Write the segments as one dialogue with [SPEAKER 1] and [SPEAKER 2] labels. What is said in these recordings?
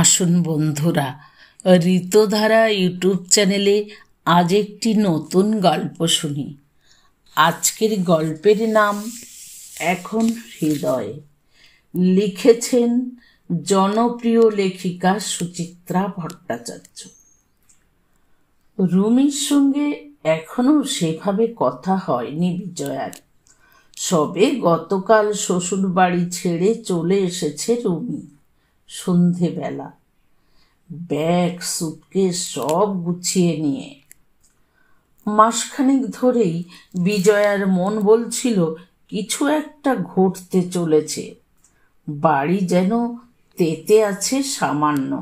[SPEAKER 1] আসুন বন্ধুরা ঋতধারা ইউটিউব চ্যানেলে আজ একটি নতুন গল্প শুনি আজকের গল্পের নাম এখন হৃদয় লিখেছেন জনপ্রিয় লেখিকা সুচিত্রা ভট্টাচার্য রুমির সঙ্গে এখনও সেভাবে কথা হয়নি বিজয়ার সবে গতকাল শ্বশুর বাড়ি ছেড়ে চলে এসেছে রুমি সন্ধেবেলা ব্যাগ সুটকে সব গুছিয়ে নিয়ে মাসখানেক ধরেই বিজয়ার মন বলছিল কিছু একটা ঘটতে চলেছে বাড়ি যেন তেতে আছে সামান্য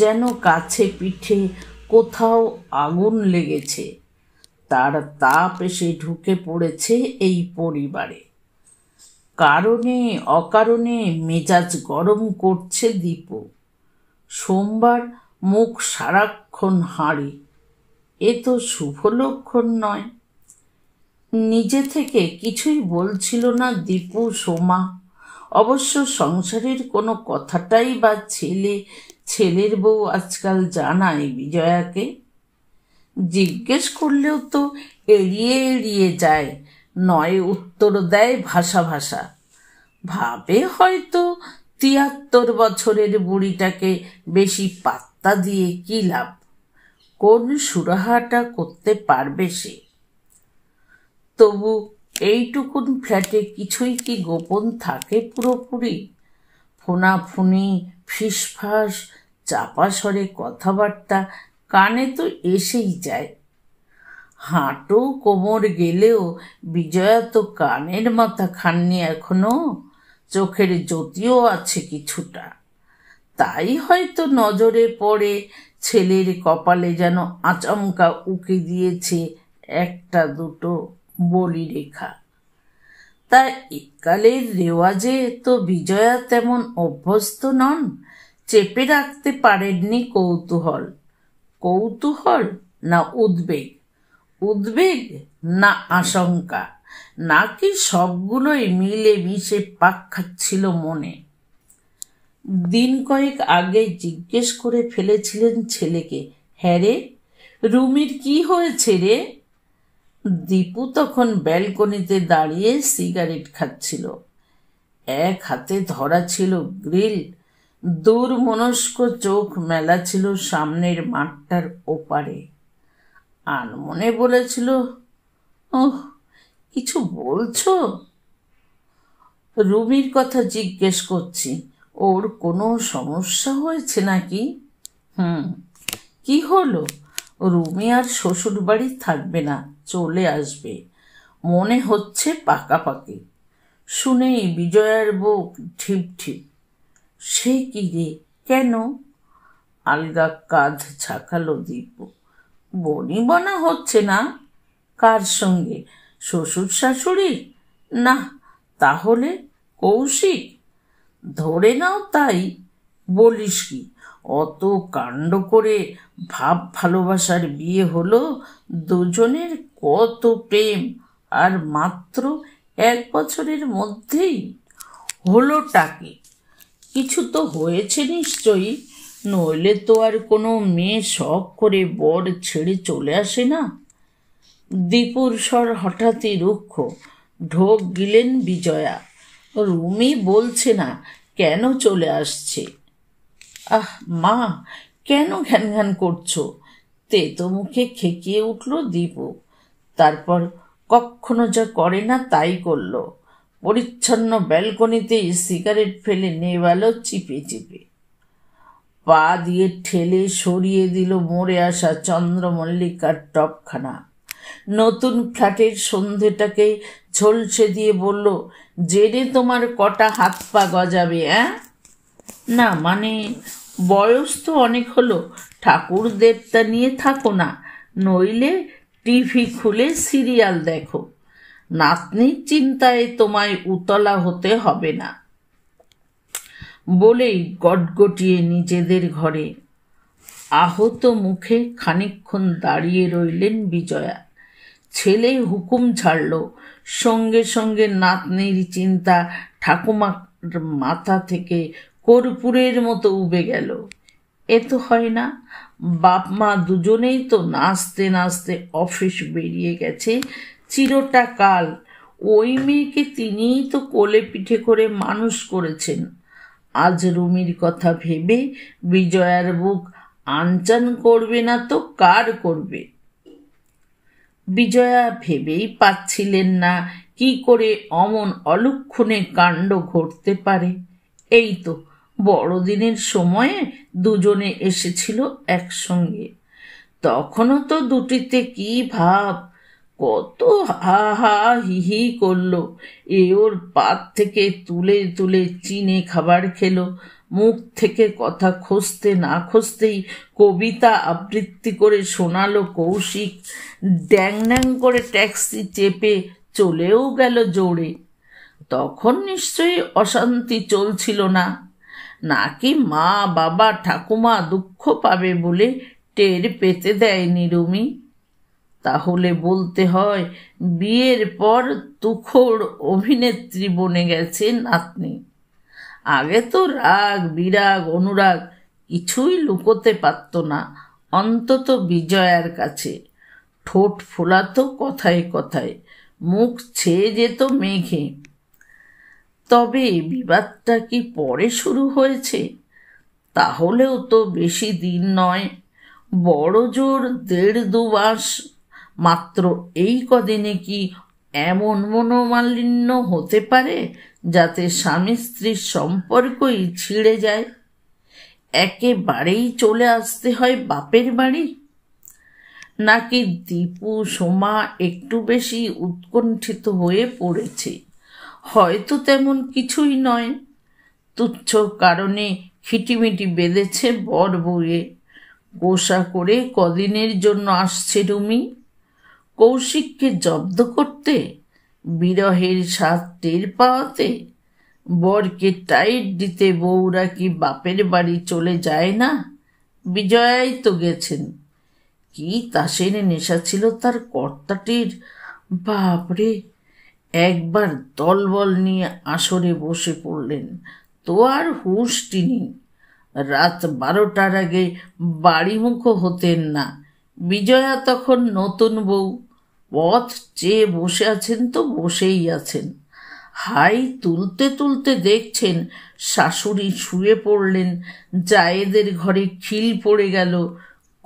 [SPEAKER 1] যেন কাছে পিঠে কোথাও আগুন লেগেছে তার তাপ এসে ঢুকে পড়েছে এই পরিবারে কারণে অকারণে মেজাজ গরম করছে দীপু সোমবার মুখ সারাক্ষণ হাঁড়ি এ তো শুভ লক্ষণ নয় নিজে থেকে কিছুই বলছিল না দীপু সোমা অবশ্য সংসারের কোনো কথাটাই বা ছেলে ছেলের বউ আজকাল জানায় বিজয়াকে জিজ্ঞেস করলেও তো এড়িয়ে এড়িয়ে যায় নয় উত্তর দেয় ভাষা ভাষা ভাবে হয়তো তিয়াত্তর বছরের বুড়িটাকে বেশি পাত্তা দিয়ে কি লাভ কোন সুরাহাটা করতে পারবে সে তবু এইটুকুন ফ্ল্যাটে কিছুই কি গোপন থাকে পুরোপুরি ফোনাফুনি ফিসফাস চাপা কথাবার্তা কানে তো এসেই যায় হাঁটু কোমর গেলেও বিজয়া তো কানের মাথা খাননি এখনো চোখের জ্যোতিও আছে কিছুটা তাই হয়তো নজরে পড়ে ছেলের কপালে যেন আচমকা উকে দিয়েছে একটা দুটো বলি রেখা তা এককালের রেওয়াজে তো বিজয়া তেমন অভ্যস্ত নন চেপে রাখতে পারেননি কৌতূহল কৌতূহল না উদ্বেগ উদ্বেগ না আশঙ্কা নাকি সবগুলোই মিলে মিশে পাক খাচ্ছিল মনে দিন কয়েক আগে জিজ্ঞেস করে ফেলেছিলেন ছেলেকে হ্যাঁ রে রুমির কি হয়েছে রে দীপু তখন ব্যালকনিতে দাঁড়িয়ে সিগারেট খাচ্ছিল এক হাতে ধরা ছিল গ্রিল দূর মনস্ক চোখ মেলা ছিল সামনের মাঠটার ওপারে আর মনে বলেছিল ওহ কিছু বলছো রবির কথা জিজ্ঞেস করছি ওর কোনো সমস্যা হয়েছে নাকি হুম কি হলো রুমি আর শ্বশুর বাড়ি থাকবে না চলে আসবে মনে হচ্ছে পাকাপাকি শুনেই বিজয়ার বুক ঠিপ ঠিপ সে কি রে কেন আলগা কাঁধ ছাকালো দীপ বনা হচ্ছে না কার সঙ্গে শ্বশুর শাশুড়ি না তাহলে কৌশিক ধরে নাও তাই বলিস কি অত কাণ্ড করে ভাব ভালোবাসার বিয়ে হলো দুজনের কত প্রেম আর মাত্র এক বছরের মধ্যেই হলো টাকে কিছু তো হয়েছে নিশ্চয়ই নইলে তো আর কোনো মেয়ে শখ করে বর ছেড়ে চলে আসে না দীপুর স্বর হঠাৎই রুক্ষ ঢোক গিলেন বিজয়া রুমি বলছে না কেন চলে আসছে আহ মা কেন ঘ্যান ঘ্যান করছো তেতো মুখে খেকিয়ে উঠল দীপু তারপর কখনো যা করে না তাই করল পরিচ্ছন্ন ব্যালকনিতে সিগারেট ফেলে নেবালো চিপে চিপে পা দিয়ে ঠেলে সরিয়ে দিল মরে আসা চন্দ্রমল্লিকার টপখানা নতুন ফ্ল্যাটের সন্ধেটাকে ঝলসে দিয়ে বলল জেনে তোমার কটা হাত পা গজাবে হ্যাঁ না মানে বয়স তো অনেক হলো ঠাকুর দেবতা নিয়ে থাকো না নইলে টিভি খুলে সিরিয়াল দেখো নাতনির চিন্তায় তোমায় উতলা হতে হবে না বলেই গটগটিয়ে নিজেদের ঘরে আহত মুখে খানিক্ষণ দাঁড়িয়ে রইলেন বিজয়া ছেলে হুকুম ছাড়ল সঙ্গে সঙ্গে নাতনির চিন্তা ঠাকুমার মাথা থেকে কর্পূরের মতো উবে গেল এ তো হয় না বাপ মা দুজনেই তো নাচতে নাচতে অফিস বেরিয়ে গেছে চিরটা কাল ওই মেয়েকে তিনিই তো কোলে পিঠে করে মানুষ করেছেন আজ রুমির কথা ভেবে বিজয়ার বুক আনচান করবে না তো কার করবে বিজয়া ভেবেই পাচ্ছিলেন না কি করে অমন অলক্ষণে কাণ্ড ঘটতে পারে এই তো বড়দিনের সময়ে দুজনে এসেছিল একসঙ্গে তখনও তো দুটিতে কি ভাব কত হা হা হি হি করলো এ ওর পাত থেকে তুলে তুলে চিনে খাবার খেলো মুখ থেকে কথা খুঁজতে না খুঁজতেই কবিতা আবৃত্তি করে শোনালো কৌশিক ড্যাং ড্যাং করে ট্যাক্সি চেপে চলেও গেল জোরে তখন নিশ্চয়ই অশান্তি চলছিল না নাকি মা বাবা ঠাকুমা দুঃখ পাবে বলে টের পেতে দেয়নি রুমি তাহলে বলতে হয় বিয়ের পর তুখোর অভিনেত্রী বনে গেছে নাতনি আগে তো রাগ বিরাগ অনুরাগ কিছুই লুকোতে পারত না অন্তত বিজয়ার কাছে ঠোঁট ফোলাতো কথায় কথায় মুখ ছেয়ে যেত মেঘে তবে বিবাদটা কি পরে শুরু হয়েছে তাহলেও তো বেশি দিন নয় বড় জোর দেড় দু মাস মাত্র এই কদিনে কি এমন মনোমালিন্য হতে পারে যাতে স্বামী স্ত্রীর সম্পর্কই ছিঁড়ে যায় একেবারেই চলে আসতে হয় বাপের বাড়ি নাকি দীপু সোমা একটু বেশি উৎকণ্ঠিত হয়ে পড়েছে হয়তো তেমন কিছুই নয় তুচ্ছ কারণে খিটিমিটি বেঁধেছে বর বউয়ে গোসা করে কদিনের জন্য আসছে রুমি কৌশিককে জব্দ করতে বিরহের স্বাদ টের পাওয়াতে বরকে টাইট দিতে বউরা কি বাপের বাড়ি চলে যায় না বিজয়াই তো গেছেন কি তাসের নেশা ছিল তার কর্তাটির বাপরে একবার দলবল নিয়ে আসরে বসে পড়লেন তো আর হুঁশ তিনি রাত বারোটার আগে বাড়িমুখ হতেন না বিজয়া তখন নতুন বউ পথ চেয়ে বসে আছেন তো বসেই আছেন হাই তুলতে তুলতে দেখছেন শাশুড়ি শুয়ে পড়লেন জায়েদের ঘরে খিল পড়ে গেল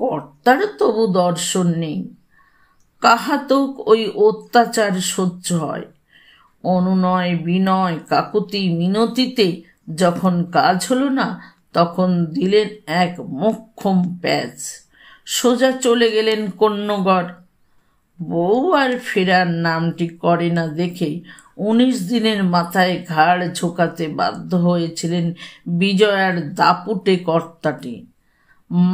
[SPEAKER 1] কর্তার তবু দর্শন নেই কাহাতক ওই অত্যাচার সহ্য হয় অনুনয় বিনয় কাকুতি মিনতিতে যখন কাজ হলো না তখন দিলেন এক মক্ষম প্যাচ সোজা চলে গেলেন কন্যগড় বউ আর ফেরার নামটি করে না দেখে উনিশ দিনের মাথায় ঘাড় ঝোঁকাতে বাধ্য হয়েছিলেন বিজয়ার দাপুটে কর্তাটি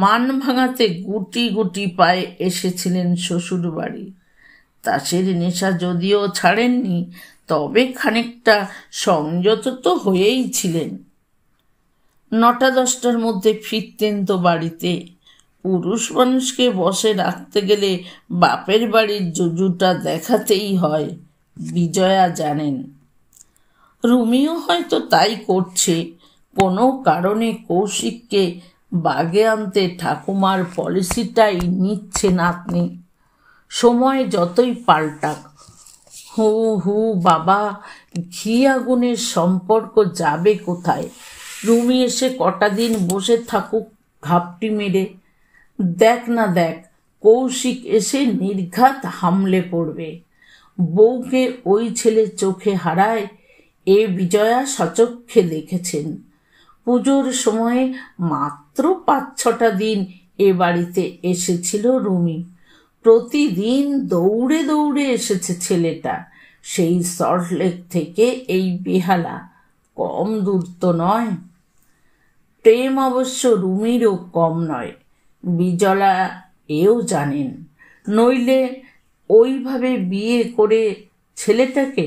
[SPEAKER 1] মান ভাঙাতে গুটি গুটি পায়ে এসেছিলেন শ্বশুর বাড়ি তাসের নেশা যদিও ছাড়েননি তবে খানিকটা সংযত তো হয়েই ছিলেন নটা দশটার মধ্যে ফিরতেন তো বাড়িতে পুরুষ মানুষকে বসে রাখতে গেলে বাপের বাড়ির জুজুটা দেখাতেই হয় বিজয়া জানেন রুমিও হয়তো তাই করছে কোনো কারণে কৌশিককে বাগে আনতে ঠাকুমার পলিসিটাই নিচ্ছে আপনি সময় যতই পাল্টাক হু হু বাবা ঘি আগুনের সম্পর্ক যাবে কোথায় রুমি এসে কটা দিন বসে থাকুক ঘাপটি মেরে দেখ না দেখ কৌশিক এসে নির্ঘাত হামলে পড়বে বউকে ওই ছেলে চোখে হারায় এ বিজয়া সচক্ষে দেখেছেন পুজোর সময়ে মাত্র পাঁচ ছটা দিন এ বাড়িতে এসেছিল রুমি প্রতিদিন দৌড়ে দৌড়ে এসেছে ছেলেটা সেই সল্টলেক থেকে এই বেহালা কম দূর তো নয় প্রেম অবশ্য রুমিরও কম নয় বিজলা এও জানেন নইলে ওইভাবে বিয়ে করে ছেলেটাকে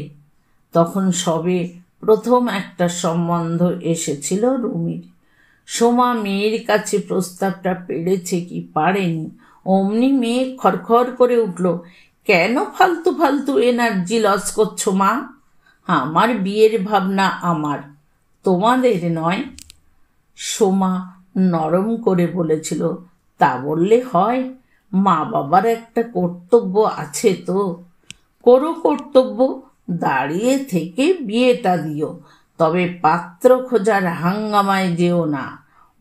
[SPEAKER 1] তখন সবে প্রথম একটা সম্বন্ধ এসেছিল রুমির সোমা মেয়ের কাছে প্রস্তাবটা পেড়েছে কি পারেনি অমনি মেয়ে খরখর করে উঠল কেন ফালতু ফালতু এনার্জি লস করছো মা আমার বিয়ের ভাবনা আমার তোমাদের নয় সোমা নরম করে বলেছিল তা বললে হয় মা বাবার একটা কর্তব্য আছে তো করো কর্তব্য দাঁড়িয়ে থেকে বিয়েটা দিও তবে পাত্র খোঁজার হাঙ্গামায় যেও না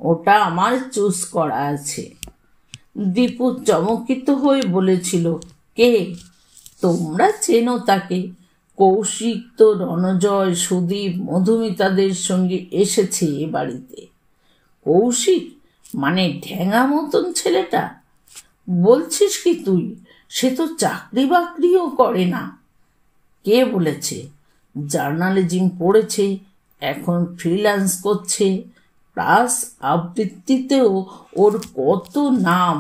[SPEAKER 1] ওটা আমার চুজ করা আছে দীপু চমকিত হয়ে বলেছিল কে তোমরা চেনো তাকে কৌশিক তো রণজয় সুদীপ মধুমিতাদের সঙ্গে এসেছে এ বাড়িতে কৌশিক মানে ঢ্যাঙা মতন ছেলেটা বলছিস কি তুই সে তো চাকরি বাকরিও করে না কে বলেছে জার্নালিজম পড়েছে এখন ফ্রিল্যান্স করছে প্লাস আবৃত্তিতেও ওর কত নাম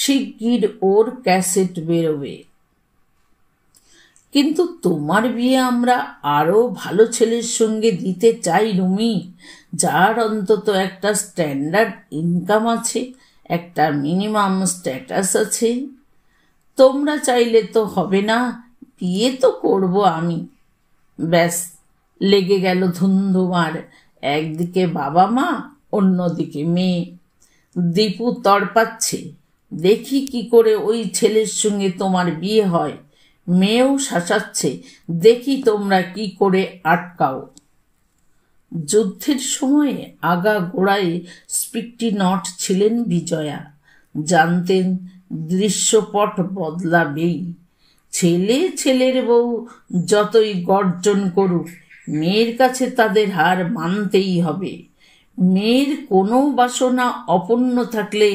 [SPEAKER 1] শিগগির ওর ক্যাসেট বেরোবে কিন্তু তোমার বিয়ে আমরা আরও ভালো ছেলের সঙ্গে দিতে চাই রুমি যার অন্তত একটা স্ট্যান্ডার্ড ইনকাম আছে একটা মিনিমাম স্ট্যাটাস আছে তোমরা চাইলে তো হবে না বিয়ে তো করব আমি ব্যাস লেগে গেল ধুন্ধুমার একদিকে বাবা মা অন্যদিকে মেয়ে দীপু তড়পাচ্ছে দেখি কি করে ওই ছেলের সঙ্গে তোমার বিয়ে হয় মেয়েও শাসাচ্ছে দেখি তোমরা কি করে আটকাও যুদ্ধের সময়ে আগা গোড়ায় স্পিকটি নট ছিলেন বিজয়া জানতেন দৃশ্যপট বদলাবেই ছেলে ছেলের বউ যতই গর্জন করুক মেয়ের কাছে তাদের হার মানতেই হবে মেয়ের কোনো বাসনা অপূর্ণ থাকলে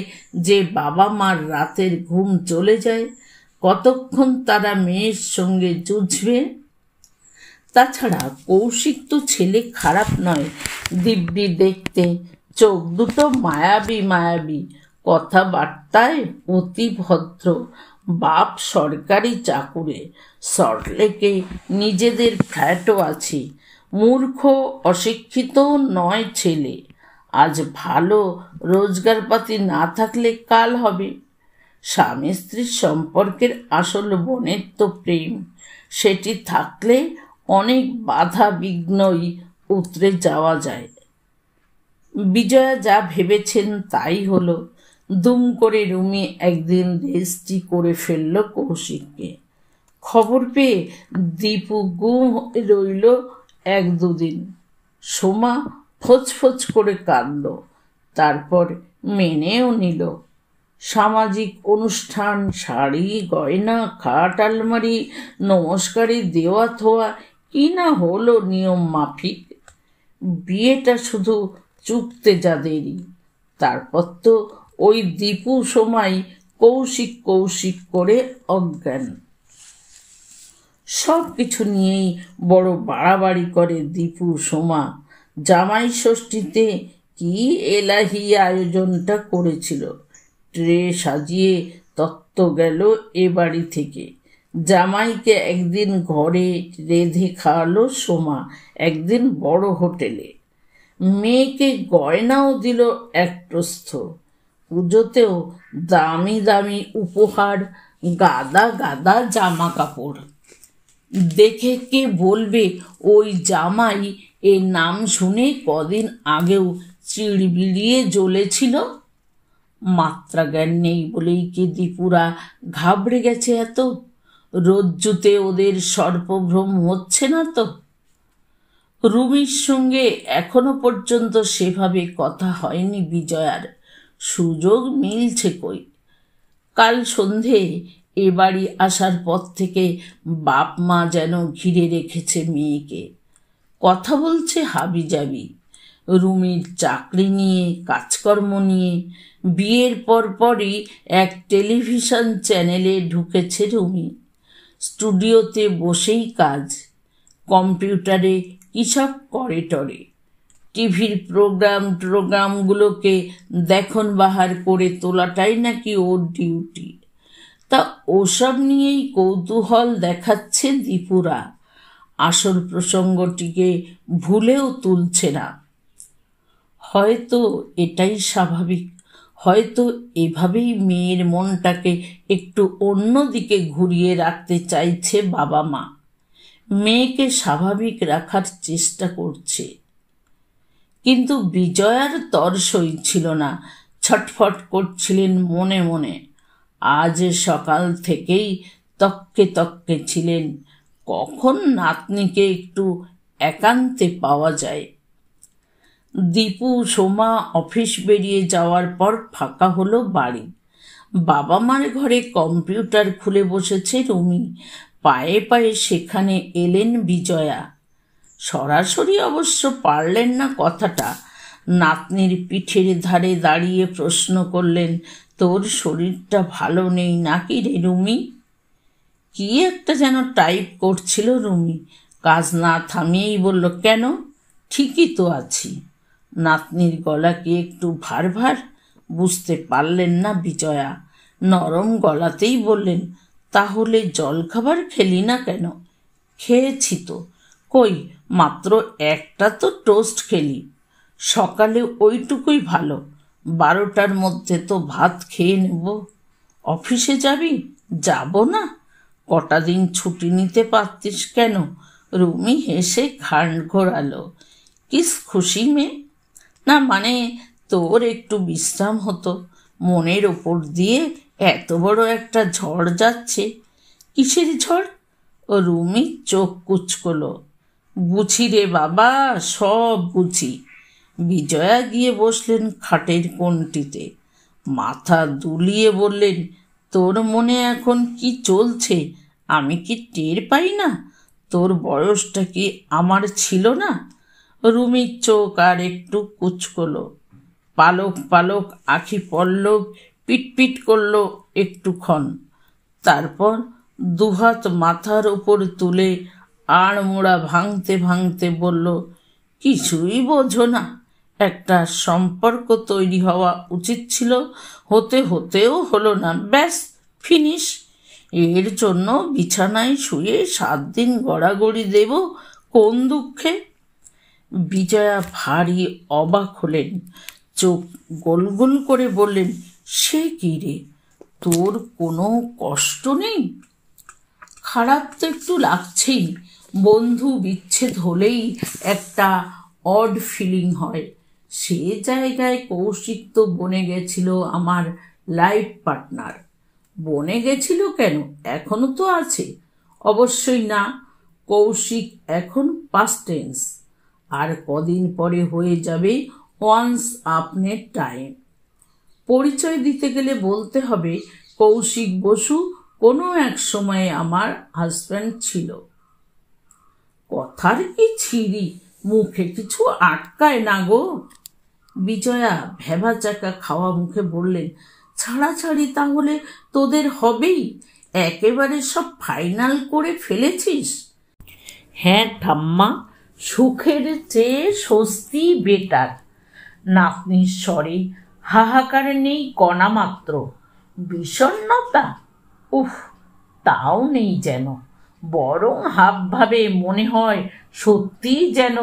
[SPEAKER 1] যে বাবা মার রাতের ঘুম চলে যায় কতক্ষণ তারা মেয়ের সঙ্গে জুঝবে তাছাড়া কৌশিক তো ছেলে খারাপ নয় দিব্যি দেখতে চোখ দুটো মায়াবী মায়াবী কথাবার্তায় অতি ভদ্র বাপ সরকারি চাকুরে সরলেকে নিজেদের ফ্ল্যাটও আছে মূর্খ অশিক্ষিত নয় ছেলে আজ ভালো রোজগারপাতি না থাকলে কাল হবে স্বামী স্ত্রীর সম্পর্কের আসল বনের তো প্রেম সেটি থাকলে অনেক বাধা বিঘ্নই উতরে যাওয়া যায় বিজয়া যা ভেবেছেন তাই হলো দুম করে রুমি একদিন রেস্টি করে ফেলল কৌশিককে খবর পেয়ে দীপু গুম রইল এক দুদিন সোমা ফোঁচফোঁচ করে কাঁদল তারপর মেনেও নিল সামাজিক অনুষ্ঠান শাড়ি গয়না খাট আলমারি নমস্কারি দেওয়া থোয়া কি না হলো নিয়ম মাফিক বিয়েটা শুধু চুপতে যাদেরই তারপর তো ওই দীপু সময় কৌশিক কৌশিক করে অজ্ঞান সব কিছু নিয়েই বড় বাড়াবাড়ি করে দীপু সোমা জামাই ষষ্ঠীতে কি এলাহি আয়োজনটা করেছিল ট্রে সাজিয়ে তত্ত্ব গেল এ বাড়ি থেকে জামাইকে একদিন ঘরে রেঁধে খাওয়ালো সোমা একদিন বড় হোটেলে মেয়েকে গয়নাও দিল এক প্রস্থ পুজোতেও দামি দামি উপহার গাদা গাদা জামা কাপড় দেখে কে বলবে ওই জামাই এ নাম শুনে কদিন আগেও চিড়বিড়িয়ে জ্বলেছিল মাত্রা জ্ঞান নেই বলেই কি দীপুরা ঘাবড়ে গেছে এত রজ্জুতে ওদের সর্পভ্রম হচ্ছে না তো রুমির সঙ্গে এখনো পর্যন্ত সেভাবে কথা হয়নি বিজয়ার সুযোগ মিলছে কই কাল সন্ধে এ বাড়ি আসার পর থেকে বাপ মা যেন ঘিরে রেখেছে মেয়েকে কথা বলছে হাবি যাবি রুমির চাকরি নিয়ে কাজকর্ম নিয়ে বিয়ের পরপরই এক টেলিভিশন চ্যানেলে ঢুকেছে রুমি স্টুডিওতে বসেই কাজ কম্পিউটারে কিসব করে টরে টিভির প্রোগ্রাম প্রোগ্রামগুলোকে দেখন বাহার করে তোলাটাই নাকি ওর ডিউটি তা ওসব নিয়েই কৌতূহল দেখাচ্ছে দীপুরা আসল প্রসঙ্গটিকে ভুলেও তুলছে না হয়তো এটাই স্বাভাবিক হয়তো এভাবেই মেয়ের মনটাকে একটু অন্য দিকে ঘুরিয়ে রাখতে চাইছে বাবা মা মেয়েকে স্বাভাবিক রাখার চেষ্টা করছে কিন্তু বিজয়ার তর ছিল না ছটফট করছিলেন মনে মনে আজ সকাল থেকেই তককে তককে ছিলেন কখন নাতনিকে একটু একান্তে পাওয়া যায় দীপু সোমা অফিস বেরিয়ে যাওয়ার পর ফাঁকা হলো বাড়ি বাবা মার ঘরে কম্পিউটার খুলে বসেছে রুমি পায়ে পায়ে সেখানে এলেন বিজয়া সরাসরি অবশ্য পারলেন না কথাটা নাতনির পিঠের ধারে দাঁড়িয়ে প্রশ্ন করলেন তোর শরীরটা ভালো নেই নাকি রে রুমি কি একটা যেন টাইপ করছিল রুমি কাজ না থামিয়েই বলল কেন ঠিকই তো আছি নাতনির গলা কি একটু ভার ভার বুঝতে পারলেন না বিজয়া নরম গলাতেই বললেন তাহলে জলখাবার খেলি না কেন খেয়েছি তো কই মাত্র একটা তো টোস্ট খেলি সকালে ওইটুকুই ভালো বারোটার মধ্যে তো ভাত খেয়ে নেব অফিসে যাবি যাব না কটা দিন ছুটি নিতে পারতিস কেন রুমি হেসে ঘাড় ঘোরালো কিস খুশি মেয়ে না মানে তোর একটু বিশ্রাম হতো মনের ওপর দিয়ে এত বড় একটা ঝড় যাচ্ছে কিসের ঝড় ও রুমি চোখ কুচকল বুঝি রে বাবা সব বুঝি বিজয়া গিয়ে বসলেন খাটের কোনটিতে মাথা দুলিয়ে বললেন তোর মনে এখন কি চলছে আমি কি টের পাই না তোর বয়সটা কি আমার ছিল না রুমির চোখ আর একটু কুচকল পালক পালক আখি পড়ল পিটপিট করল একটুক্ষণ তারপর দুহাত মাথার উপর তুলে আড়মোড়া ভাঙতে ভাঙতে বলল কিছুই বোঝো না একটা সম্পর্ক তৈরি হওয়া উচিত ছিল হতে হতেও হলো না ব্যাস ফিনিশ এর জন্য বিছানায় শুয়ে সাত দিন গড়াগড়ি দেব কোন দুঃখে বিজয়া ভারী অবাক হলেন চোখ গোল গোল করে বললেন সে কি রে তোর কোনো কষ্ট নেই খারাপ তো একটু লাগছেই বন্ধু বিচ্ছেদ হলেই একটা অড ফিলিং হয় সে জায়গায় কৌশিক তো বনে গেছিল আমার লাইফ পার্টনার বনে গেছিল কেন এখনো তো আছে অবশ্যই না কৌশিক এখন পাস্টেন্স আর কদিন পরে হয়ে যাবে ওয়ান্স আপনের টাইম পরিচয় দিতে গেলে বলতে হবে কৌশিক বসু কোনো এক সময়ে আমার হাজব্যান্ড ছিল কথার কি ছিরি মুখে কিছু আটকায় না গো বিজয়া ভেবা চাকা খাওয়া মুখে বললেন ছাড়াছাড়ি তাহলে তোদের হবেই একেবারে সব ফাইনাল করে ফেলেছিস হ্যাঁ ঠাম্মা সুখের চেয়ে স্বস্তি বেটার নাতনির স্বরে হাহাকার নেই কণা মাত্র বিষণ্নতা উফ তাও নেই যেন বরং হাবভাবে মনে হয় সত্যিই যেন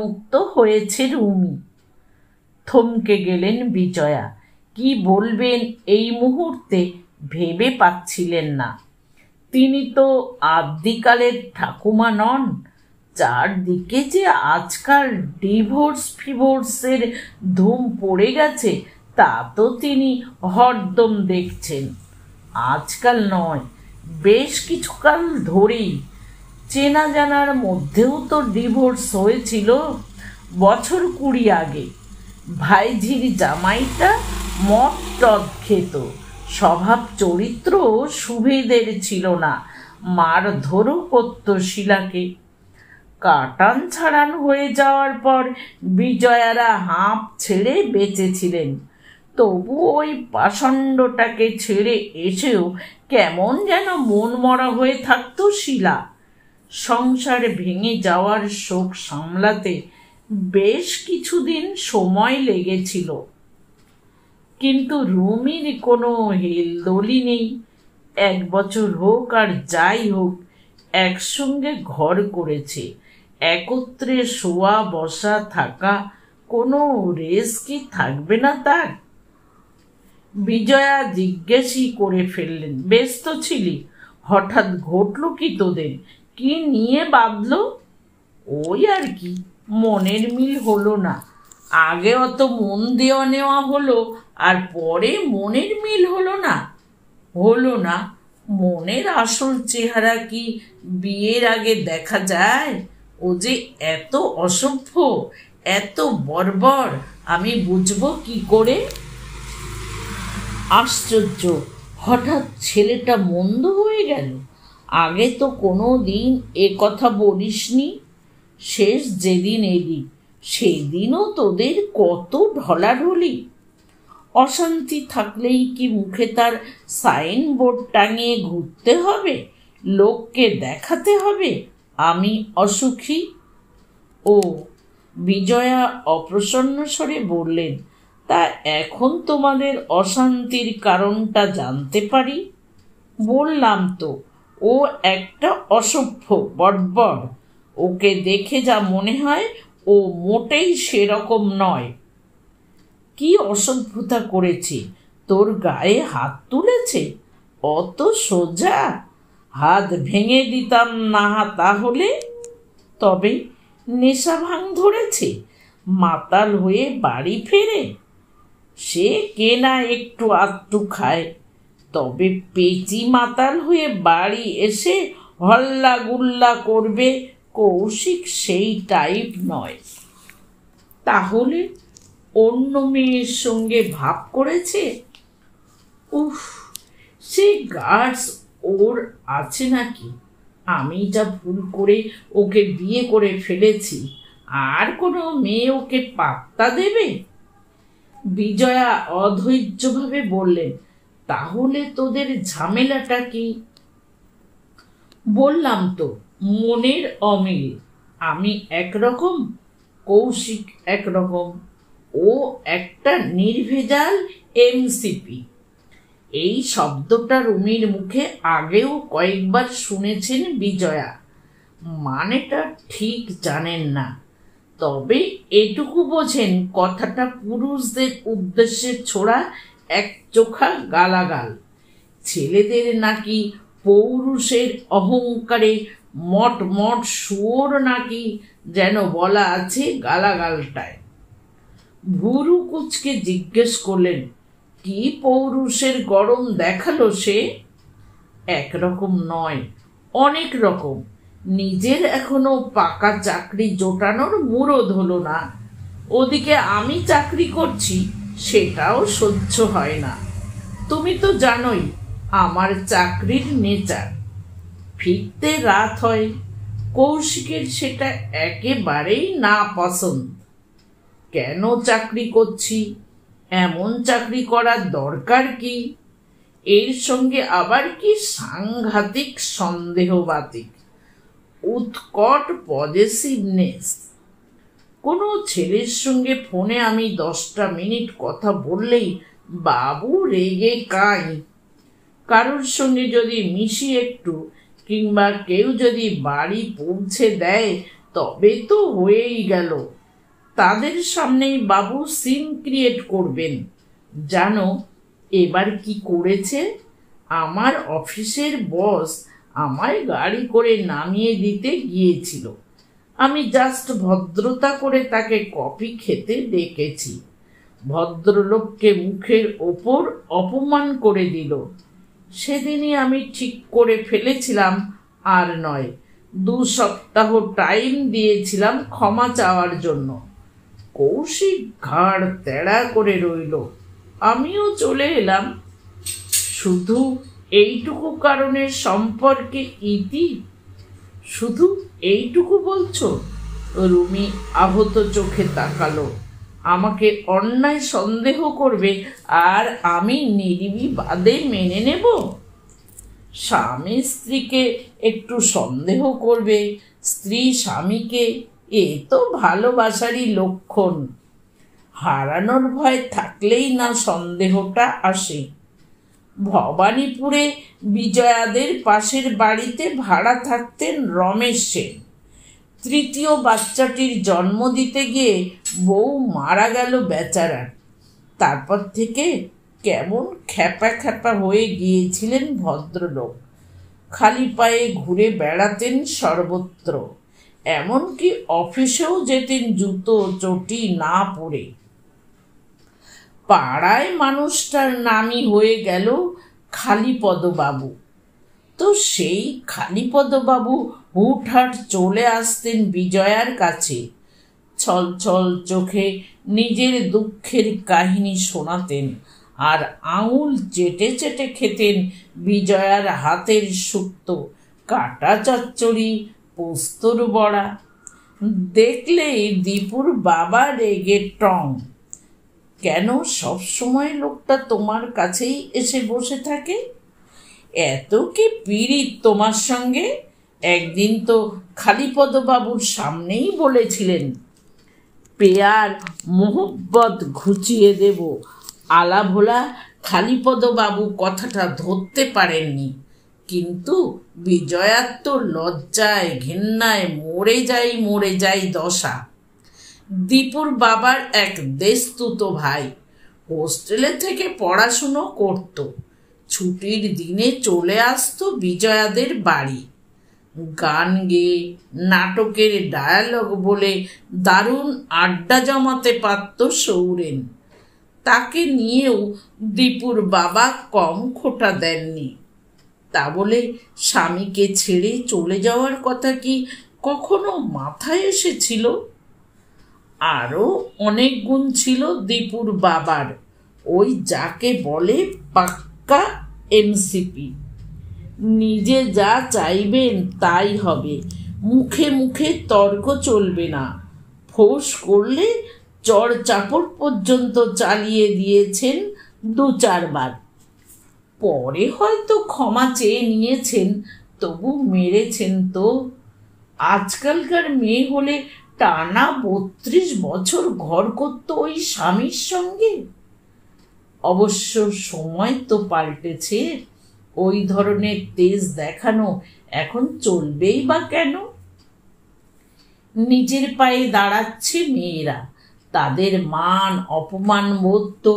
[SPEAKER 1] মুক্ত হয়েছে রুমি থমকে গেলেন বিজয়া কি বলবেন এই মুহূর্তে ভেবে পাচ্ছিলেন না তিনি তো আদ্যিকালের ঠাকুমা নন চারদিকে যে আজকাল ডিভোর্স ফিভোর্সের ধুম পড়ে গেছে তা তো তিনি হরদম দেখছেন আজকাল নয় বেশ কিছুকাল ধরেই চেনা জানার মধ্যেও তো ডিভোর্স হয়েছিল বছর কুড়ি আগে ভাইঝির জামাইটা মদ টদ খেত স্বভাব চরিত্র সুভেদের ছিল না মার ধরো করত শিলাকে কাটান ছাড়ান হয়ে যাওয়ার পর বিজয়ারা হাঁপ ছেড়ে বেঁচেছিলেন তবু ওই পাষণ্ডটাকে ছেড়ে এসেও কেমন যেন মন মরা হয়ে থাকতো শিলা সংসার ভেঙে যাওয়ার শোক সামলাতে বেশ কিছুদিন সময় লেগেছিল কিন্তু রুমির কোনো হেলদলি নেই এক বছর হোক আর যাই হোক একসঙ্গে ঘর করেছে একত্রে শোয়া বসা থাকা কোনো রেস কি থাকবে না তার বিজয়া জিজ্ঞেসই করে ফেললেন ব্যস্ত ছিলি হঠাৎ ঘটল কি তোদের কি নিয়ে বাঁধল ওই আর কি মনের মিল হলো না আগে অত মন দেওয়া নেওয়া হলো আর পরে মনের মিল হলো না হলো না মনের আসল চেহারা কি বিয়ের আগে দেখা যায় ও যে এত অসভ্য এত বর্বর আমি বুঝবো কি করে আশ্চর্য হঠাৎ ছেলেটা মন্দ হয়ে গেল আগে তো কোনো দিন এ কথা বলিসনি শেষ যেদিন এলি সেদিনও তোদের কত ঢলাঢলি অশান্তি থাকলেই কি মুখে তার সাইনবোর্ড টাঙিয়ে ঘুরতে হবে লোককে দেখাতে হবে আমি অসুখী ও বিজয়া অপ্রসন্ন স্বরে বললেন তা এখন তোমাদের অশান্তির কারণটা জানতে পারি বললাম তো ও একটা অসভ্য বটবট ওকে দেখে যা মনে হয় ও মোটেই সেরকম নয় কি অসভ্যতা করেছে তোর গায়ে হাত তুলেছে অত সোজা হাত ভেঙে দিতাম না তাহলে তবে নেশা ভাঙ ধরেছে মাতাল হয়ে বাড়ি ফেরে সে কেনা একটু আত্মু খায় তবে পেচি মাতাল হয়ে বাড়ি এসে হল্লা গুল্লা করবে কৌশিক সেই টাইপ নয় তাহলে অন্য মেয়ের সঙ্গে ভাব করেছে উফ সেই গার্ডস ওর আছে নাকি আমি যা ভুল করে ওকে বিয়ে করে ফেলেছি আর কোনো মেয়ে ওকে পাত্তা দেবে বিজয়া অধৈর্যভাবে বললেন তাহলে তোদের ঝামেলাটা কি বললাম তো মনের অমিল আমি একরকম কৌশিক একরকম ও একটা নির্ভেজাল এমসিপি এই শব্দটা রুমির মুখে আগেও কয়েকবার শুনেছেন বিজয়া মানেটা ঠিক জানেন না তবে এটুকু বোঝেন কথাটা পুরুষদের উদ্দেশ্যে ছোড়া এক চোখা গালাগাল ছেলেদের নাকি পৌরুষের অহংকারে মট মট শুয়োর নাকি যেন বলা আছে গালাগালটায় ভুরু কুচকে জিজ্ঞেস করলেন কি পৌরুষের গরম দেখালো সে একরকম নয় অনেক রকম নিজের এখনো পাকা চাকরি জোটানোর মুরদ হলো না ওদিকে আমি চাকরি করছি সেটাও সহ্য হয় না তুমি তো জানোই আমার চাকরির নেচার ফিরতে রাত হয় কৌশিকের সেটা একেবারেই না পছন্দ কেন চাকরি করছি এমন চাকরি করার দরকার কি এর সঙ্গে আবার কি সাংঘাতিক সন্দেহবাতিক উৎকট পজেসিভনেস কোনো ছেলের সঙ্গে ফোনে আমি দশটা মিনিট কথা বললেই বাবু রেগে কাই কারোর সঙ্গে যদি মিশি একটু কিংবা কেউ যদি বাড়ি পৌঁছে দেয় তবে তো হয়েই গেল তাদের সামনেই বাবু সিন ক্রিয়েট করবেন জানো এবার কি করেছে আমার অফিসের বস আমায় গাড়ি করে নামিয়ে দিতে গিয়েছিল আমি জাস্ট ভদ্রতা করে তাকে কফি খেতে ডেকেছি ভদ্রলোককে মুখের ওপর অপমান করে দিল সেদিনই আমি ঠিক করে ফেলেছিলাম আর নয় দু সপ্তাহ টাইম দিয়েছিলাম ক্ষমা চাওয়ার জন্য কৌশিক ঘাড় তেড়া করে রইল আমিও চলে এলাম শুধু এইটুকু কারণে সম্পর্কে ইতি শুধু এইটুকু বলছো রুমি আহত চোখে তাকালো আমাকে অন্যায় সন্দেহ করবে আর আমি নিরিবি বাদে মেনে নেব স্বামী স্ত্রীকে একটু সন্দেহ করবে স্ত্রী স্বামীকে এ তো ভালোবাসারই লক্ষণ হারানোর ভয় থাকলেই না সন্দেহটা আসে ভবানীপুরে বিজয়াদের পাশের বাড়িতে ভাড়া থাকতেন রমেশ সেন তৃতীয় বাচ্চাটির জন্ম দিতে গিয়ে বউ মারা গেল বেচারা তারপর থেকে কেমন খ্যাপা খ্যাপা হয়ে গিয়েছিলেন ভদ্রলোক খালি পায়ে ঘুরে বেড়াতেন সর্বত্র এমনকি অফিসেও যেতেন জুতো চটি না পরে পাড়ায় মানুষটার নামই হয়ে গেল খালিপদবাবু তো সেই খালিপদবাবু হুটহাট চলে আসতেন বিজয়ার কাছে ছলছল চোখে নিজের দুঃখের কাহিনী শোনাতেন আর আঙুল চেটে চেটে খেতেন বিজয়ার হাতের সুক্ত কাটা চচ্চড়ি পোস্তর বড়া দেখলেই দীপুর বাবা রেগে টং কেন সবসময় লোকটা তোমার কাছেই এসে বসে থাকে এত কি পীড়িত তোমার সঙ্গে একদিন তো খালিপদবাবুর সামনেই বলেছিলেন পেয়ার মোহব্বত ঘুচিয়ে দেব আলাভোলা খালিপদবাবু কথাটা ধরতে পারেননি কিন্তু বিজয়ার তো লজ্জায় ঘেন্নায় মরে যাই মরে যাই দশা দীপুর বাবার এক দেশতুত ভাই হোস্টেলে থেকে পড়াশুনো করত ছুটির দিনে চলে আসতো বিজয়াদের বাড়ি গান গেয়ে নাটকের ডায়ালগ বলে দারুণ আড্ডা জমাতে পারত সৌরেন তাকে নিয়েও দীপুর বাবা কম খোটা দেননি তা বলে স্বামীকে ছেড়ে চলে যাওয়ার কথা কি কখনো মাথায় এসেছিল আরও অনেক গুণ ছিল দীপুর বাবার ওই যাকে বলে পাক্কা এমসিপি নিজে যা চাইবেন তাই হবে মুখে মুখে তর্ক চলবে না ফোঁস করলে চর চাপড় পর্যন্ত চালিয়ে দিয়েছেন দু চারবার পরে হয়তো ক্ষমা চেয়ে নিয়েছেন তবু মেরেছেন তো আজকালকার মেয়ে হলে টানা বত্রিশ বছর ঘর করত ওই স্বামীর সঙ্গে অবশ্য সময় তো পাল্টেছে ওই ধরনের তেজ দেখানো এখন চলবেই বা কেন নিজের পায়ে দাঁড়াচ্ছে মেয়েরা তাদের মান অপমান বোধ তো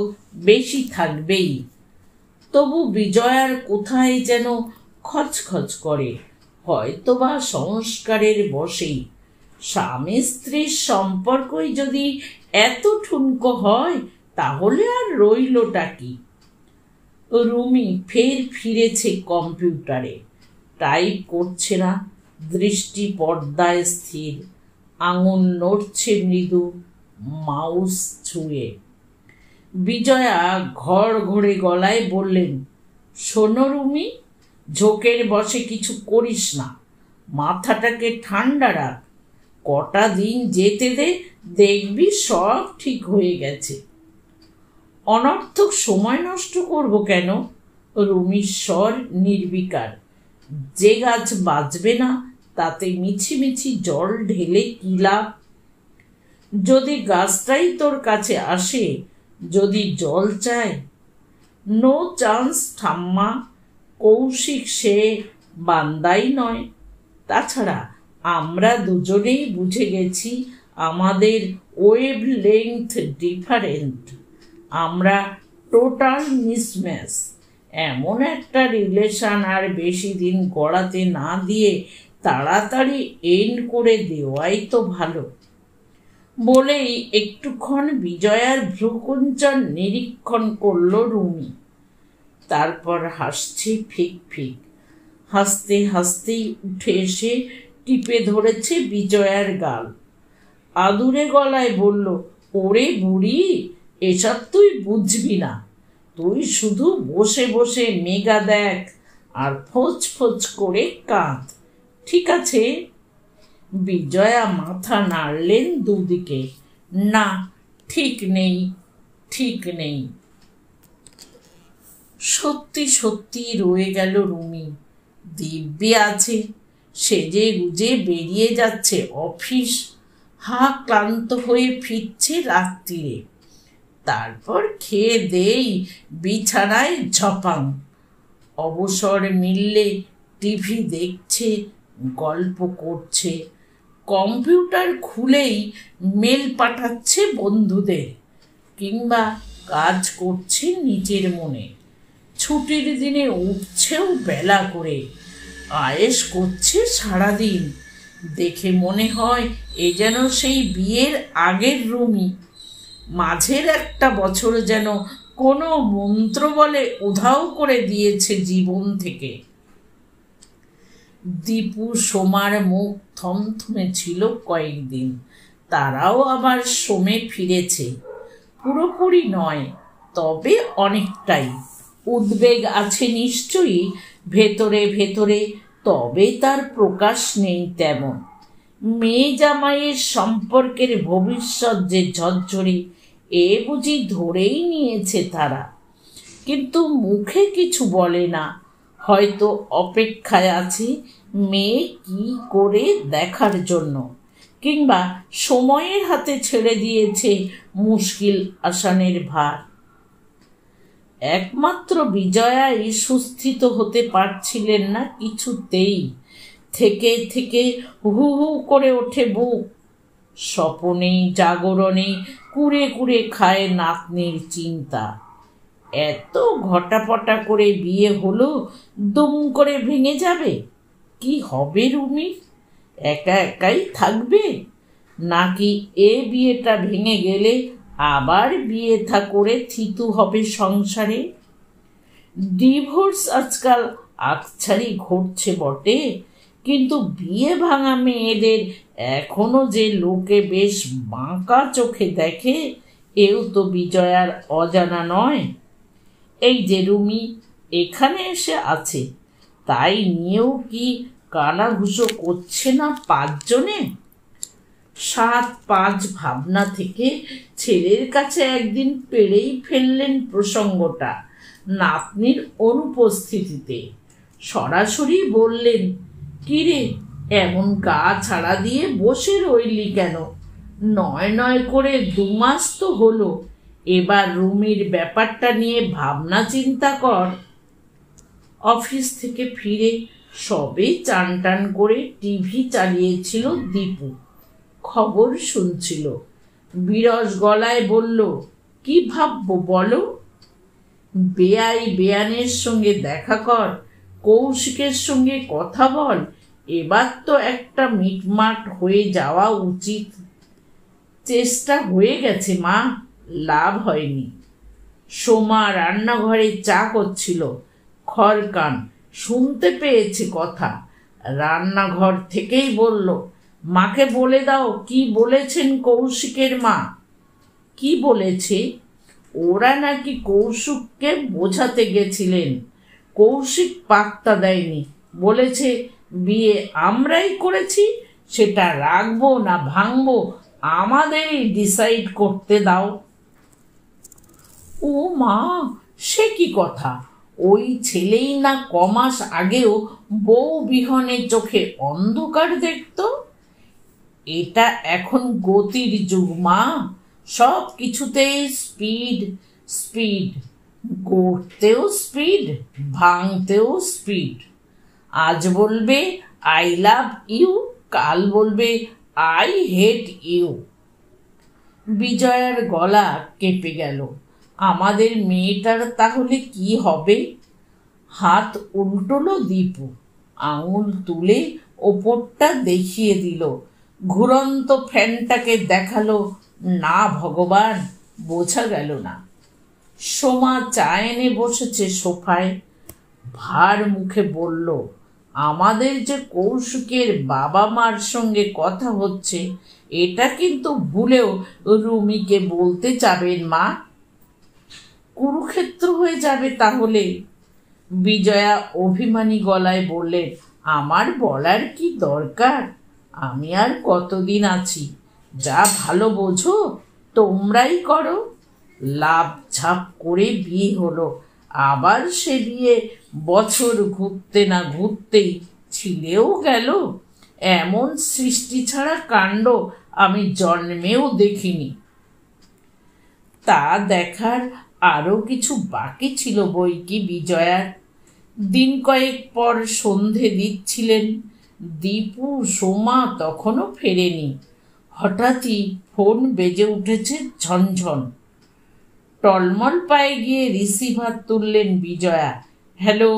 [SPEAKER 1] বেশি থাকবেই তবু বিজয়ার কোথায় যেন খচখচ করে হয়তোবা সংস্কারের বসেই স্বামী স্ত্রীর সম্পর্কই যদি এত ঠুনক হয় তাহলে আর রইলটা কি রুমি ফের ফিরেছে কম্পিউটারে টাইপ করছে না দৃষ্টি পর্দায় স্থির আঙুল নড়ছে মৃদু মাউস ছুঁয়ে বিজয়া ঘর ঘরে গলায় বললেন সোনরুমি ঝোঁকের বসে কিছু করিস না মাথাটাকে ঠান্ডা রাখ কটা দিন যেতে দে দেখবি সব ঠিক হয়ে গেছে অনর্থক সময় নষ্ট করব কেন রুমির স্বর নির্বিকার যে গাছ বাঁচবে না তাতে মিছিমিছি জল ঢেলে কিলা যদি গাছটাই তোর কাছে আসে যদি জল চায় নো চান্স ঠাম্মা কৌশিক সে বান্দাই নয় তাছাড়া আমরা দুজনেই বুঝে গেছি আমাদের ওয়েব লেংথ ডিফারেন্ট আমরা টোটাল মিসম্যাচ এমন একটা রিলেশন আর বেশি দিন গড়াতে না দিয়ে তাড়াতাড়ি এন্ড করে দেওয়াই তো ভালো বলেই একটুক্ষণ বিজয়ার ভ্রুকুঞ্চন নিরীক্ষণ করল রুমি তারপর হাসছে ফিক ফিক হাসতে হাসতেই উঠে এসে টিপে ধরেছে বিজয়ার গাল আদুরে গলায় বলল ওরে বুড়ি এসব তুই বুঝবি না তুই শুধু বসে বসে মেগা দেখ আর ফোঁচ ফোঁচ করে কাঁধ ঠিক আছে বিজয়া মাথা নাড়লেন দুদিকে না ঠিক নেই ঠিক নেই সত্যি সত্যি রয়ে গেল রুমি দিব্যি আছে সেজে গুজে বেরিয়ে যাচ্ছে অফিস হা ক্লান্ত হয়ে ফিরছে রাত্রিরে তারপর খেয়ে দেই বিছানায় ঝপাং অবসর মিললে টিভি দেখছে গল্প করছে কম্পিউটার খুলেই মেল পাঠাচ্ছে বন্ধুদের কিংবা কাজ করছে নিজের মনে ছুটির দিনে উঠছেও বেলা করে আয়েস করছে সারাদিন দেখে মনে হয় এ যেন সেই বিয়ের আগের রুমি মাঝের একটা বছর যেন কোনো মন্ত্র বলে উধাও করে দিয়েছে জীবন থেকে দীপু সোমার মুখ থমথমে ছিল কয়েকদিন তারাও আবার সোমে ফিরেছে পুরোপুরি নয় তবে অনেকটাই উদ্বেগ আছে নিশ্চয়ই ভেতরে ভেতরে তবে তার প্রকাশ নেই তেমন মেয়ে জামাইয়ের সম্পর্কের ভবিষ্যৎ যে ঝরঝরে এ বুঝি ধরেই নিয়েছে তারা কিন্তু মুখে কিছু বলে না হয়তো অপেক্ষায় আছি মেয়ে কি করে দেখার জন্য কিংবা সময়ের হাতে ছেড়ে দিয়েছে মুশকিল আসানের ভার একমাত্র বিজয়াই সুস্থিত হতে পারছিলেন না কিছুতেই থেকে থেকে হু হু করে ওঠে বুক স্বপনে জাগরণে কুড়ে কুড়ে খায় নাতনির চিন্তা এত ঘটাপটা করে বিয়ে হলো দুম করে ভেঙে যাবে কি হবে রুমির একা একাই থাকবে নাকি এ বিয়েটা ভেঙে গেলে আবার বিয়ে থা করে থিতু হবে সংসারে ডিভোর্স আজকাল আকছাড়ি ঘটছে বটে কিন্তু বিয়ে ভাঙা মেয়েদের এখনো যে লোকে বেশ বাঁকা চোখে দেখে এও তো বিজয়ার অজানা নয় এই যে রুমি এখানে এসে আছে তাই নিয়েও কি কানাঘুষো করছে না পাঁচজনে সাত পাঁচ ভাবনা থেকে ছেলের কাছে একদিন পেরেই ফেললেন প্রসঙ্গটা নাতনির অনুপস্থিতিতে সরাসরি বললেন কিরে এমন গা ছাড়া দিয়ে বসে রইলি কেন নয় নয় করে দু মাস তো হলো এবার রুমির ব্যাপারটা নিয়ে ভাবনা চিন্তা কর অফিস থেকে ফিরে সবে চান টান করে টিভি চালিয়েছিল দীপু খবর শুনছিল বিরস গলায় বলল কি ভাববো বলো বেয়াই বেয়ানের সঙ্গে দেখা কর কৌশিকের সঙ্গে কথা বল এবার তো একটা মিটমাট হয়ে যাওয়া উচিত চেষ্টা হয়ে গেছে মা লাভ হয়নি সোমা রান্নাঘরে চা করছিল খরকান শুনতে পেয়েছে কথা রান্নাঘর থেকেই বলল মাকে বলে দাও কি বলেছেন কৌশিকের মা কি বলেছে ওরা নাকি কৌশিককে বোঝাতে গেছিলেন কৌশিক পাত্তা দেয়নি বলেছে বিয়ে আমরাই করেছি সেটা রাখবো না ভাঙবো আমাদেরই ডিসাইড করতে দাও ও মা সে কি কথা ওই ছেলেই না কমাস আগেও বউ বিহনের চোখে অন্ধকার দেখত এটা এখন গতির যুগ মা সব কিছুতেই স্পিড স্পিড গড়তেও স্পিড ভাঙতেও স্পিড আজ বলবে আই লাভ ইউ কাল বলবে আই হেট ইউ বিজয়ার গলা কেঁপে গেল আমাদের মেয়েটার তাহলে কি হবে হাত উল্টোলো দীপু আঙুল তুলে ওপরটা দেখিয়ে দিল ঘুরন্ত ফ্যানটাকে দেখালো না ভগবান বোঝা গেল না সোমা চা এনে বসেছে সোফায় ভার মুখে বলল আমাদের যে কৌশিকের বাবা মার সঙ্গে কথা হচ্ছে এটা কিন্তু ভুলেও রুমিকে বলতে চাবেন মা কুরুক্ষেত্র হয়ে যাবে তাহলে বিজয়া অভিমানী গলায় বললেন আমার বলার কি দরকার আমি আর কতদিন আছি যা ভালো বোঝো তোমরাই করো লাভ ঝাপ করে বিয়ে হলো আবার সে বিয়ে বছর ঘুরতে না ঘুরতেই ছিলেও গেল এমন সৃষ্টি ছাড়া কাণ্ড আমি জন্মেও দেখিনি তা দেখার আরও কিছু বাকি ছিল বই কি বিজয়ার দিন কয়েক পর সন্ধে দিচ্ছিলেন দীপু সোমা তখনও ফেরেনি হঠাৎই ফোন বেজে উঠেছে ঝনঝন টলমল পায়ে গিয়ে রিসিভার তুললেন বিজয়া হ্যালো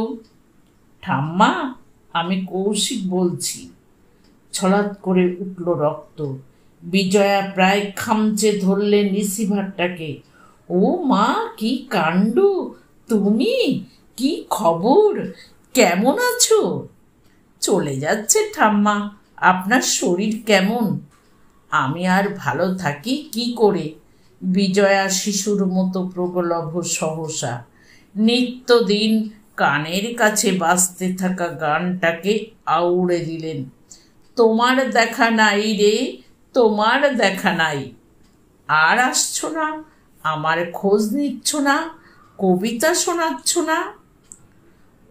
[SPEAKER 1] ঠাম্মা আমি কৌশিক বলছি ছলাৎ করে উঠল রক্ত বিজয়া প্রায় খামচে ধরলেন রিসিভারটাকে ও মা কি কাণ্ড তুমি কি খবর কেমন আছো চলে যাচ্ছে ঠাম্মা আপনার শরীর কেমন আমি আর ভালো থাকি কি করে বিজয়া শিশুর মতো প্রগলভ সহসা নিত্যদিন কানের কাছে বাঁচতে থাকা গানটাকে আউড়ে দিলেন তোমার দেখা নাই রে তোমার দেখা নাই আর আসছো না আমার খোঁজ নিচ্ছ না কবিতা শোনাচ্ছ না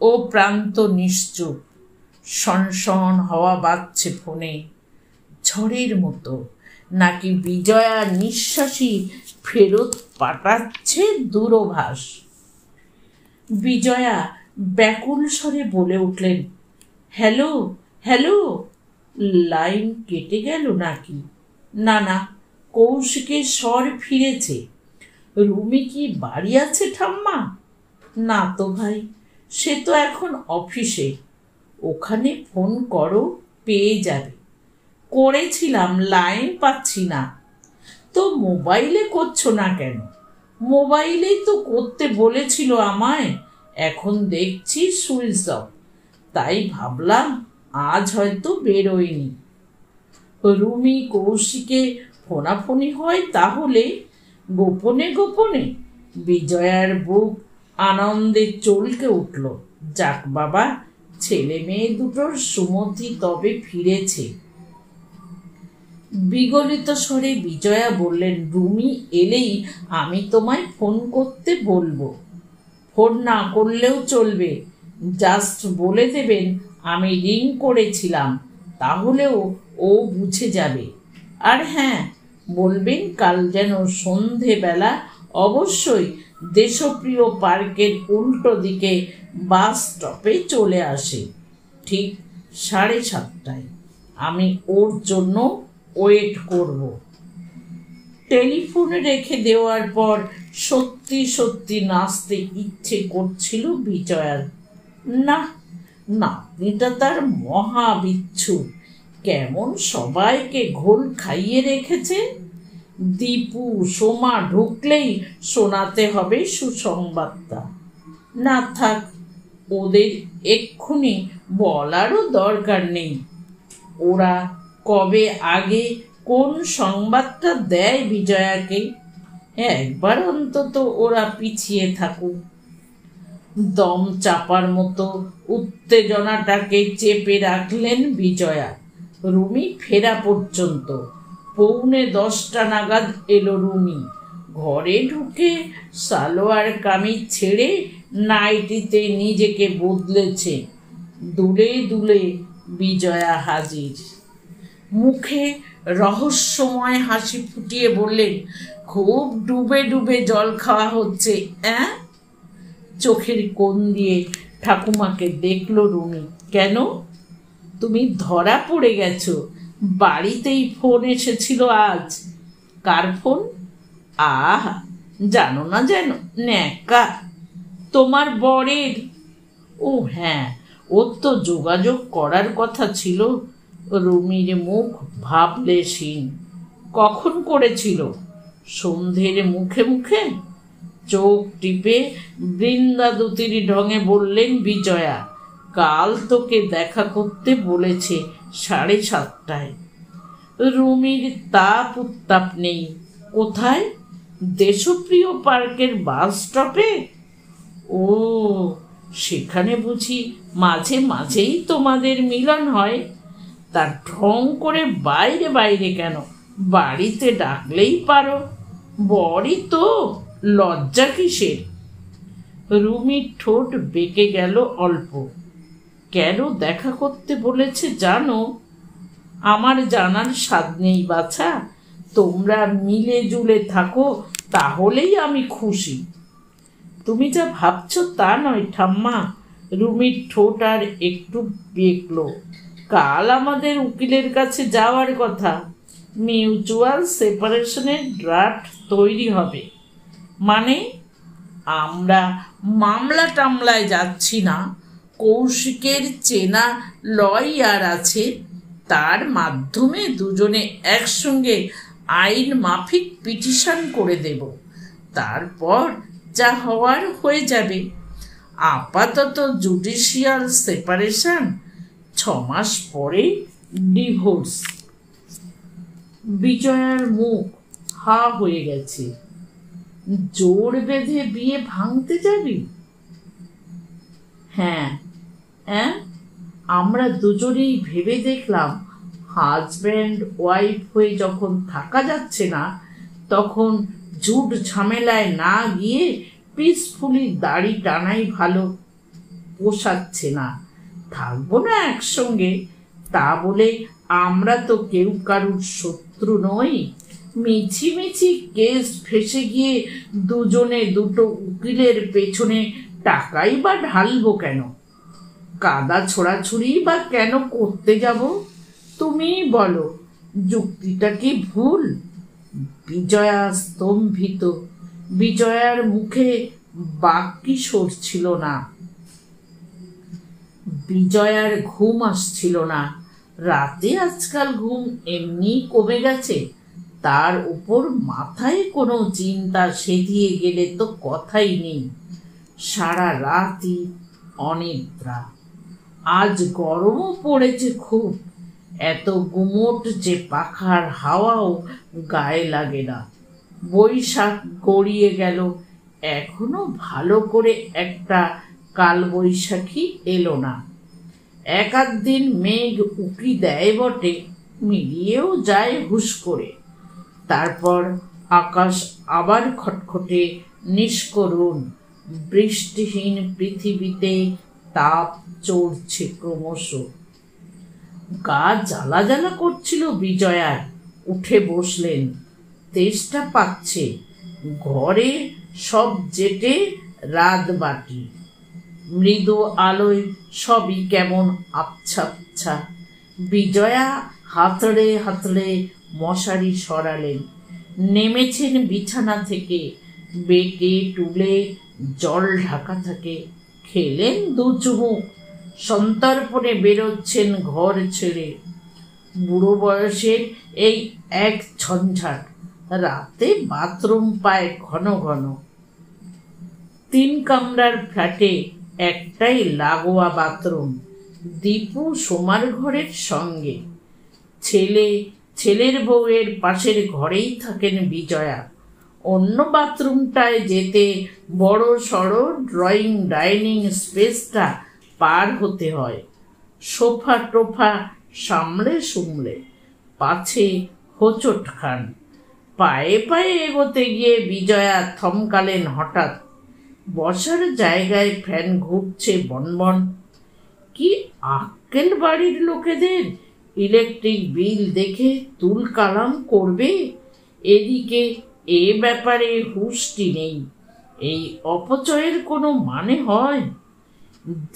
[SPEAKER 1] ও প্রান্ত নিশ্চুপ সনসন হওয়া বাজছে ফোনে ঝড়ের মতো নাকি বিজয়া নিঃশ্বাসী ফেরত পাঠাচ্ছে দূরভাষ বিজয়া ব্যাকুল স্বরে বলে উঠলেন হ্যালো হ্যালো লাইন কেটে গেল নাকি না না কৌশিকের স্বর ফিরেছে রুমি কি বাড়ি আছে ঠাম্মা না তো ভাই সে তো এখন অফিসে ওখানে ফোন করো পেয়ে যাবে করেছিলাম লাইন পাচ্ছি না তো মোবাইলে করছো না কেন মোবাইলেই তো করতে বলেছিল আমায় এখন দেখছি সুইচ অফ তাই ভাবলাম আজ হয়তো বেরোয়নি রুমি কৌশিকে ফোনাফোনি হয় তাহলে গোপনে গোপনে বিজয়ার বুক আনন্দে চলকে উঠল যাক বাবা ছেলে মেয়ে দুটোর সুমতি তবে ফিরেছে বিগলিত স্বরে বিজয়া বললেন রুমি এলেই আমি তোমায় ফোন করতে বলবো ফোন না করলেও চলবে জাস্ট বলে দেবেন আমি রিং করেছিলাম তাহলেও ও বুঝে যাবে আর হ্যাঁ বলবেন কাল যেন সন্ধেবেলা অবশ্যই দেশপ্রিয় পার্কের উল্টো দিকে বাস স্টপে চলে আসে ঠিক সাড়ে সাতটায় আমি ওর জন্য ওয়েট করব টেলিফোনে রেখে দেওয়ার পর সত্যি সত্যি নাচতে ইচ্ছে করছিল বিজয়ার না না এটা তার মহাবিচ্ছুক কেমন সবাইকে ঘোল খাইয়ে রেখেছে দীপু সোমা ঢুকলেই শোনাতে হবে সুসংবাদটা না থাক ওদের এক্ষুনি বলারও দরকার নেই ওরা কবে আগে কোন সংবাদটা দেয় বিজয়াকে একবার অন্তত ওরা পিছিয়ে থাকুক দম চাপার মতো উত্তেজনাটাকে চেপে রাখলেন বিজয়া রুমি ফেরা পর্যন্ত পৌনে দশটা নাগাদ এলো রুমি ঘরে ঢুকে সালোয়ার কামিজ ছেড়ে নাইটিতে নিজেকে বদলেছে দুলে দুলে বিজয়া হাজির মুখে রহস্যময় হাসি ফুটিয়ে বললেন খুব ডুবে ডুবে জল খাওয়া হচ্ছে অ্যাঁ চোখের কোণ দিয়ে ঠাকুমাকে দেখলো রুমি কেন তুমি ধরা পড়ে গেছো বাড়িতেই ফোন এসেছিল আজ কার ফোন আহা জানো না যেন ন্যাকা তোমার বরের ও হ্যাঁ ওর তো যোগাযোগ করার কথা ছিল রুমির মুখ ভাবলে সিন কখন করেছিল সন্ধের মুখে মুখে চোখ টিপে বৃন্দা দুতির ঢঙে বললেন বিজয়া কাল তোকে দেখা করতে বলেছে সাড়ে সাতটায় রুমির তাপ উত্তাপ নেই কোথায় দেশপ্রিয় পার্কের বাস স্টপে ও সেখানে বুঝি মাঝে মাঝেই তোমাদের মিলন হয় তার ঢং করে বাইরে বাইরে কেন বাড়িতে ডাকলেই পারো বড়ি তো লজ্জা কিসের রুমির ঠোঁট বেঁকে গেল অল্প কেন দেখা করতে বলেছে জানো আমার জানার স্বাদ নেই বাছা তোমরা মিলে জুলে থাকো তাহলেই আমি খুশি তুমি যা ভাবছ তা নয় ঠাম্মা রুমির ঠোঁট আর একটু বেঁকলো কাল আমাদের উকিলের কাছে যাওয়ার কথা মিউচুয়াল সেপারেশনের ড্রাফট তৈরি হবে মানে আমরা মামলা টামলায় যাচ্ছি না কৌশিকের চেনা লয়ার আছে তার মাধ্যমে দুজনে একসঙ্গে আইন মাফিক পিটিশন করে দেব তারপর যা হওয়ার হয়ে যাবে আপাতত জুডিশিয়াল সেপারেশন ছ মাস পরে ডিভোর্স বিজয়ার মুখ হা হয়ে গেছে জোর বেঁধে বিয়ে ভাঙতে যাবি হ্যাঁ হ্যাঁ আমরা দুজনেই ভেবে দেখলাম হাজব্যান্ড ওয়াইফ হয়ে যখন থাকা যাচ্ছে না তখন ঝুট ঝামেলায় না গিয়ে পিসফুলি দাড়ি টানাই ভালো পোষাচ্ছে না থাকবো না একসঙ্গে তা বলে আমরা তো কেউ কারুর শত্রু নই মিছি মিছি কেস ফেসে গিয়ে দুজনে দুটো উকিলের পেছনে টাকাই বা ঢালবো কেন কাদা ছোড়াছুড়ি বা কেন করতে যাব তুমি বলো যুক্তিটা কি ভুল বিজয়া স্তম্ভিত বিজয়ার মুখে বাক্যি সরছিল না বিজয়ার ঘুম আসছিল না রাতে আজকাল ঘুম এমনি কমে গেছে তার উপর মাথায় কোনো চিন্তা সেধিয়ে গেলে তো কথাই নেই সারা রাতই অনিদ্রা আজ গরমও পড়েছে খুব এত গুমোট যে পাখার হাওয়াও গায়ে লাগে না বৈশাখ গড়িয়ে গেল এখনো ভালো করে একটা কালবৈশাখী এলো না এক দিন মেঘ উকি দেয় বটে মিলিয়েও যায় হুশ করে তারপর আকাশ আবার খটখটে নিষ্করুণ বৃষ্টিহীন পৃথিবীতে তাপ চড়ছে ক্রমশ গা জ্বালা জ্বালা করছিল বিজয়ার উঠে বসলেন তেষ্টা পাচ্ছে ঘরে সব জেটে রাত বাটি মৃদু আলোয় সবই কেমন আবছা আচ্ছা বিজয়া হাতড়ে হাতড়ে মশারি সরালেন নেমেছেন বিছানা থেকে বেঁকে টুলে জল ঢাকা থাকে খেলেন দু চুমুক সন্তর্পণে বেরোচ্ছেন ঘর ছেড়ে বুড়ো বয়সের এই এক ঝঞ্ঝাট রাতে বাথরুম পায় ঘন ঘন তিন কামরার ফ্ল্যাটে একটাই লাগোয়া বাথরুম দীপু সোমার ঘরের সঙ্গে ছেলে ছেলের বউয়ের পাশের ঘরেই থাকেন বিজয়া অন্য বাথরুমটায় যেতে বড় সড় ড্রয়িং ডাইনিং স্পেসটা পার হতে হয় সোফা টোফা সামলে সুমলে পাছে হোচট খান পায়ে পায়ে এগোতে গিয়ে বিজয়া থমকালেন হঠাৎ বসার জায়গায় ফ্যান ঘুরছে বনবন কি আক্কেল বাড়ির লোকেদের ইলেকট্রিক বিল দেখে তুল কালাম করবে এদিকে এ ব্যাপারে হুশটি নেই এই অপচয়ের কোনো মানে হয়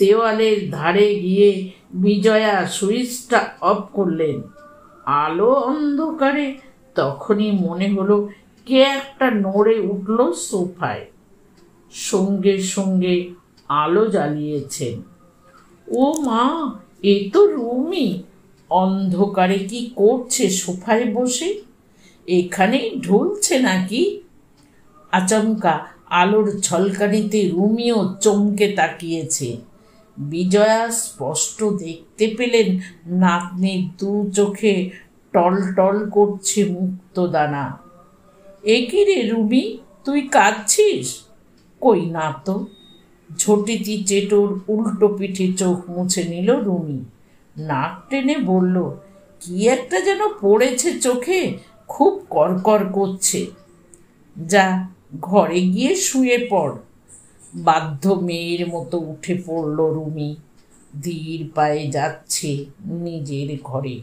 [SPEAKER 1] দেওয়ালের ধারে গিয়ে বিজয়া সুইচটা অফ করলেন আলো অন্ধকারে তখনই মনে হলো কে একটা নড়ে উঠল সোফায় সঙ্গে সঙ্গে আলো জ্বালিয়েছেন ও মা এ তো রুমি অন্ধকারে কি করছে সোফায় বসে এখানেই ঢুলছে নাকি আচমকা আলোর ছলকানিতে রুমিও চমকে তাকিয়েছে বিজয়া স্পষ্ট দেখতে পেলেন নাতনির দু চোখে টল টল করছে মুক্ত এ কি রে রুমি তুই কাঁদছিস কই না তো ঝটিতি চেটোর উল্টো পিঠে চোখ মুছে নিল রুমি নাক টেনে বলল কি একটা যেন পড়েছে চোখে খুব করকর করছে যা ঘরে গিয়ে শুয়ে পড় বাধ্য মেয়ের মতো উঠে পড়ল রুমি ধীর পায়ে যাচ্ছে নিজের ঘরে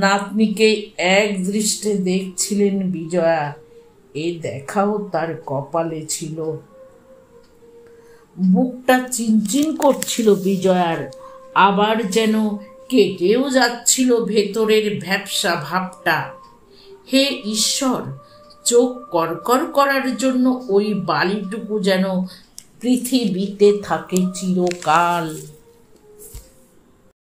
[SPEAKER 1] নাতনিকে এক দৃষ্টে দেখছিলেন বিজয়া এ দেখাও তার কপালে ছিল বুকটা চিনচিন করছিল বিজয়ার আবার যেন কেটেও যাচ্ছিল ভেতরের ভ্যাবসা ভাবটা হে ঈশ্বর চোখ করকর করার জন্য ওই বালিটুকু যেন পৃথিবীতে থাকে চিরকাল